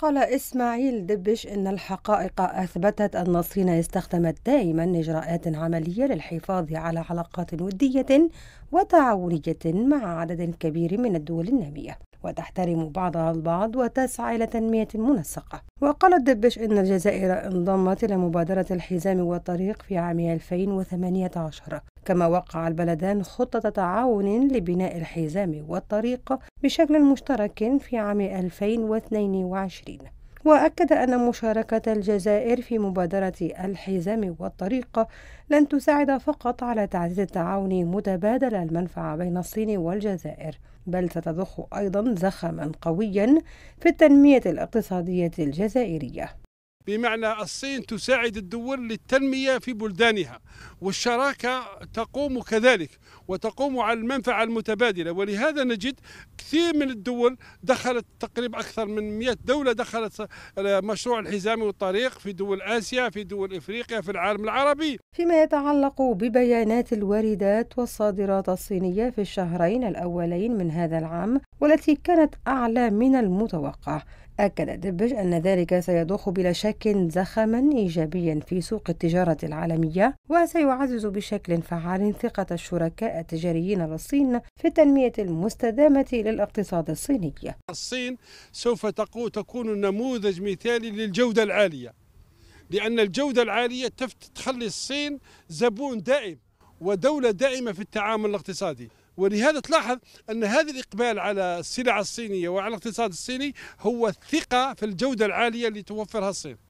قال إسماعيل دبش إن الحقائق أثبتت أن الصين استخدمت دائما إجراءات عملية للحفاظ على علاقات ودية وتعاونية مع عدد كبير من الدول النامية وتحترم بعضها البعض وتسعى إلى تنمية منسقة وقال الدبش إن الجزائر انضمت إلى مبادرة الحزام والطريق في عام 2018 كما وقع البلدان خطة تعاون لبناء الحزام والطريق بشكل مشترك في عام 2022 وأكد أن مشاركة الجزائر في مبادرة الحزام والطريق لن تساعد فقط على تعزيز التعاون متبادل المنفعة بين الصين والجزائر بل ستضخ أيضا زخما قويا في التنمية الاقتصادية الجزائرية بمعنى الصين تساعد الدول للتنمية في بلدانها والشراكة تقوم كذلك وتقوم على المنفعة المتبادلة ولهذا نجد كثير من الدول دخلت تقريبا أكثر من 100 دولة دخلت مشروع الحزام والطريق في دول آسيا في دول إفريقيا في العالم العربي فيما يتعلق ببيانات الواردات والصادرات الصينية في الشهرين الأولين من هذا العام والتي كانت أعلى من المتوقع أكد دبش أن ذلك سيضخ بلا شك زخما إيجابيا في سوق التجارة العالمية وسيعزز بشكل فعال ثقة الشركاء التجاريين للصين في التنمية المستدامة للاقتصاد الصيني الصين سوف تكون نموذج مثالي للجودة العالية لأن الجودة العالية تخلي الصين زبون دائم ودولة دائمة في التعامل الاقتصادي ولهذا تلاحظ أن هذا الإقبال على السلع الصينية وعلى الاقتصاد الصيني هو الثقة في الجودة العالية اللي توفرها الصين